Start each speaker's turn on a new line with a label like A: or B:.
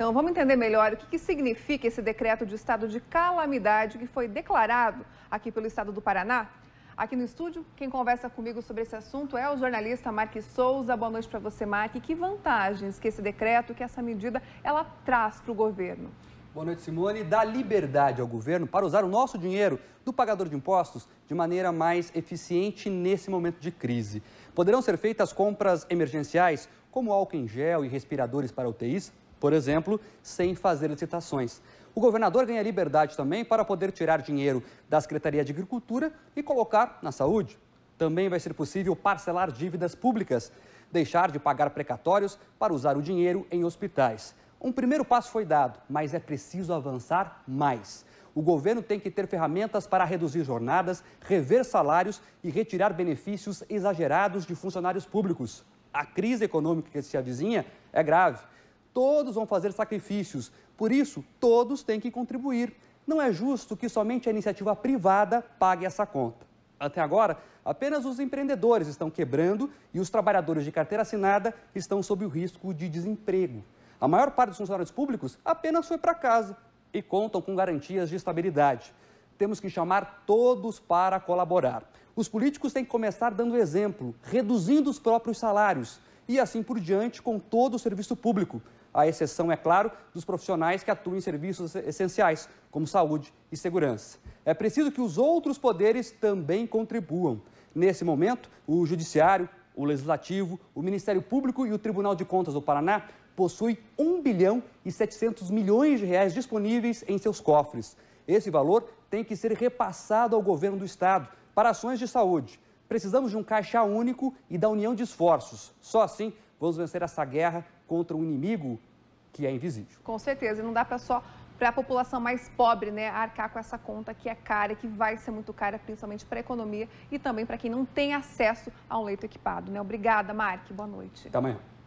A: Então, vamos entender melhor o que, que, significa esse decreto de estado de calamidade que foi declarado aqui pelo estado do Paraná. Aqui no estúdio, quem conversa comigo sobre esse assunto é o jornalista Mark Souza. Boa noite para você, Mark. Que vantagens que esse decreto, que essa medida, ela traz para o governo?
B: Boa noite, Simone. Dá liberdade ao governo para usar o nosso dinheiro do pagador de impostos de maneira mais eficiente nesse momento de crise. Poderão ser feitas compras emergenciais como álcool em gel e respiradores para UTIs, por exemplo, sem fazer licitações. O governador ganha liberdade também para poder tirar dinheiro da Secretaria de Agricultura e colocar na saúde. Também vai ser possível parcelar dívidas públicas, deixar de pagar precatórios para usar o dinheiro em hospitais. Um primeiro passo foi dado, mas é preciso avançar mais. O governo tem que ter ferramentas para reduzir jornadas, rever salários e retirar benefícios exagerados de funcionários públicos a crise econômica que se avizinha é grave. Todos vão fazer sacrifícios, por isso, todos têm que contribuir. Não é justo que somente a iniciativa privada pague essa conta. Até agora, apenas os empreendedores estão quebrando e os trabalhadores de carteira assinada estão sob o risco de desemprego. A maior parte dos funcionários públicos apenas foi para casa e contam com garantias de estabilidade temos que chamar todos para colaborar. Os políticos têm que começar dando exemplo, reduzindo os próprios salários e assim por diante com todo o serviço público. A exceção, é claro, dos profissionais que atuam em serviços essenciais, como saúde e segurança. É preciso que os outros poderes também contribuam. Nesse momento, o Judiciário, o Legislativo, o Ministério Público e o Tribunal de Contas do Paraná possuem 1 bilhão e 700 milhões de reais disponíveis em seus cofres. Esse valor tem que ser repassado ao governo do estado para ações de saúde. Precisamos de um caixa único e da união de esforços. Só assim vamos vencer essa guerra contra um inimigo que é invisível.
A: Com certeza, não dá para só para a população mais pobre, né, arcar com essa conta que é cara, que vai ser muito cara, principalmente para a economia e também para quem não tem acesso a um leito equipado, né? Obrigada, Mark. Boa noite. Até
B: amanhã.